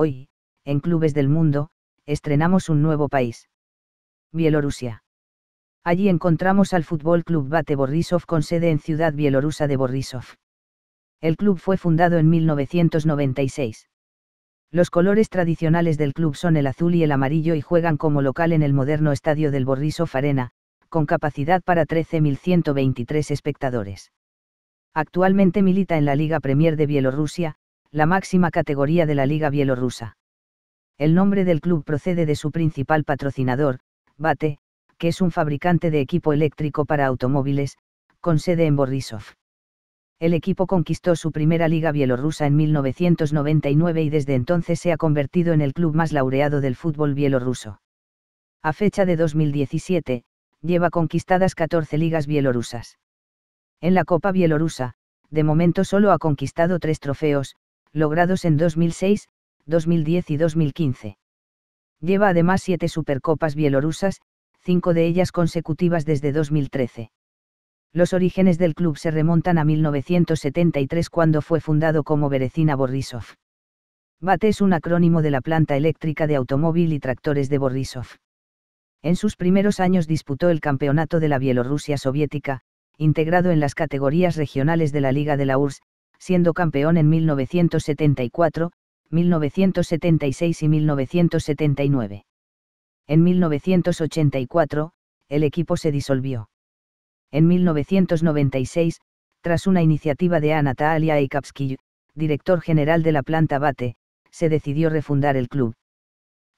Hoy, en Clubes del Mundo, estrenamos un nuevo país. Bielorrusia. Allí encontramos al Fútbol Club Bate Borisov con sede en ciudad Bielorrusa de Borisov. El club fue fundado en 1996. Los colores tradicionales del club son el azul y el amarillo y juegan como local en el moderno estadio del Borisov Arena, con capacidad para 13.123 espectadores. Actualmente milita en la Liga Premier de Bielorrusia, la máxima categoría de la Liga Bielorrusa. El nombre del club procede de su principal patrocinador, Bate, que es un fabricante de equipo eléctrico para automóviles, con sede en Borisov el equipo conquistó su primera liga bielorrusa en 1999 y desde entonces se ha convertido en el club más laureado del fútbol bielorruso. A fecha de 2017, lleva conquistadas 14 ligas Bielorrusas. En la Copa Bielorrusa, de momento solo ha conquistado tres trofeos, logrados en 2006, 2010 y 2015. Lleva además siete Supercopas Bielorrusas, cinco de ellas consecutivas desde 2013. Los orígenes del club se remontan a 1973 cuando fue fundado como Berezina Borisov. BATE es un acrónimo de la planta eléctrica de automóvil y tractores de Borisov. En sus primeros años disputó el campeonato de la Bielorrusia soviética, integrado en las categorías regionales de la Liga de la URSS, siendo campeón en 1974, 1976 y 1979. En 1984, el equipo se disolvió. En 1996, tras una iniciativa de Anatalia Eikapsky, director general de la planta Bate, se decidió refundar el club.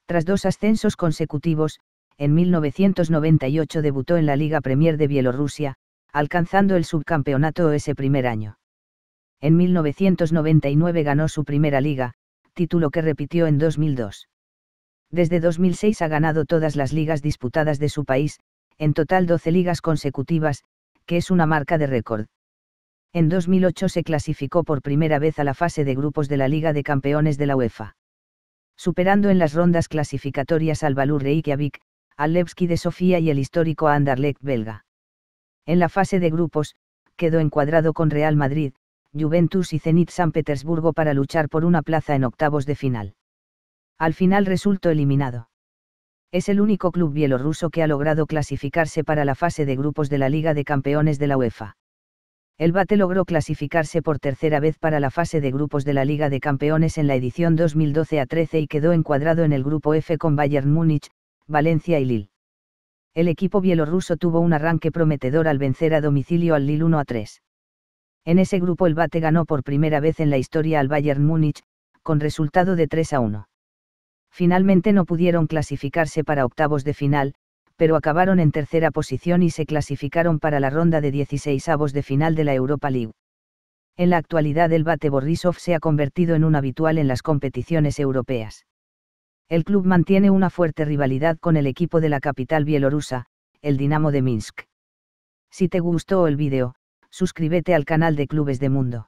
Tras dos ascensos consecutivos, en 1998 debutó en la Liga Premier de Bielorrusia, alcanzando el subcampeonato ese primer año. En 1999 ganó su primera liga, título que repitió en 2002. Desde 2006 ha ganado todas las ligas disputadas de su país, en total 12 ligas consecutivas, que es una marca de récord. En 2008 se clasificó por primera vez a la fase de grupos de la Liga de Campeones de la UEFA. Superando en las rondas clasificatorias al Valur Reykjavik, al Levski de Sofía y el histórico Anderlecht belga. En la fase de grupos, quedó encuadrado con Real Madrid, Juventus y Zenit San Petersburgo para luchar por una plaza en octavos de final. Al final resultó eliminado es el único club bielorruso que ha logrado clasificarse para la fase de grupos de la Liga de Campeones de la UEFA. El Bate logró clasificarse por tercera vez para la fase de grupos de la Liga de Campeones en la edición 2012 a 13 y quedó encuadrado en el grupo F con Bayern Múnich, Valencia y Lille. El equipo bielorruso tuvo un arranque prometedor al vencer a domicilio al Lille 1 a 3. En ese grupo el Bate ganó por primera vez en la historia al Bayern Múnich, con resultado de 3 a 1 finalmente no pudieron clasificarse para octavos de final, pero acabaron en tercera posición y se clasificaron para la ronda de 16avos de final de la Europa League. En la actualidad el Bate Borisov se ha convertido en un habitual en las competiciones europeas. El club mantiene una fuerte rivalidad con el equipo de la capital bielorrusa, el Dinamo de Minsk. Si te gustó el vídeo, suscríbete al canal de Clubes de Mundo.